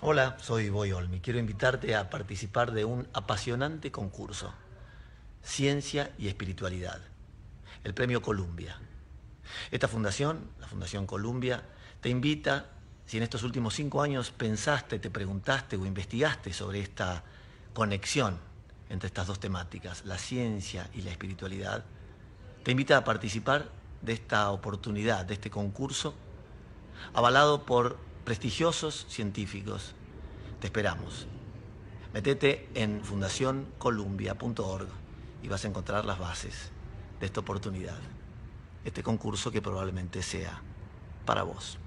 Hola, soy Boy Olmi. quiero invitarte a participar de un apasionante concurso, Ciencia y Espiritualidad, el Premio Columbia. Esta fundación, la Fundación Columbia, te invita, si en estos últimos cinco años pensaste, te preguntaste o investigaste sobre esta conexión entre estas dos temáticas, la ciencia y la espiritualidad, te invita a participar de esta oportunidad, de este concurso, avalado por prestigiosos científicos. Te esperamos. métete en fundacioncolumbia.org y vas a encontrar las bases de esta oportunidad, este concurso que probablemente sea para vos.